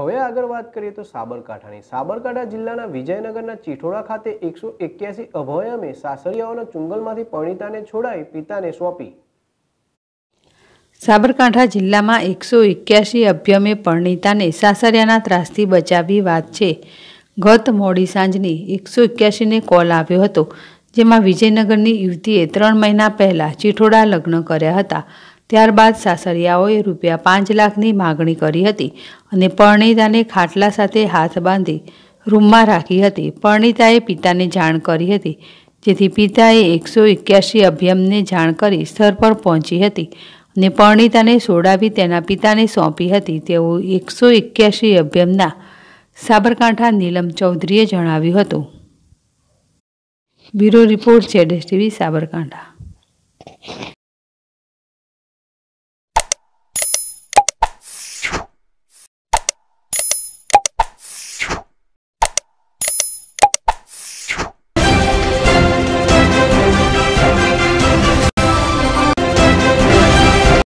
હવે આગળ વાત કરીએ તો સાબરકાંઠાની સાબરકાંઠા જિલ્લાના વિજયનગરના ચીઠોડા ખાતે એકસો એક્યાસી અભયામે સાસરિયાઓના ચુંગલમાંથી પરિણીતાને છોડાઈ પિતાને સોંપી સાબરકાંઠા જિલ્લામાં એકસો એક્યાસી અભ્યમે પરણિતાને સાસરિયાના ત્રાસથી બચાવી વાત છે ગત મોડી સાંજની એકસો એક્યાસીને કોલ આવ્યો હતો જેમાં વિજયનગરની યુવતીએ ત્રણ મહિના પહેલાં ચીઠોડા લગ્ન કર્યા હતા ત્યારબાદ સાસરિયાઓએ રૂપિયા પાંચ લાખની માગણી કરી હતી અને પરણિતાને ખાટલા સાથે હાથ બાંધી રૂમમાં રાખી હતી પરણિતાએ પિતાને જાણ કરી હતી જેથી પિતાએ એકસો એક્યાસી અભ્યમને જાણ કરી સ્થળ પર પહોંચી હતી અને પરણિતાને સોડાવી તેના પિતાને સોંપી હતી તેવું એકસો એક્યાસી અભ્યમના સાબરકાંઠા નીલમ ચૌધરીએ જણાવ્યું હતું bureau report Z TV Sabarkantha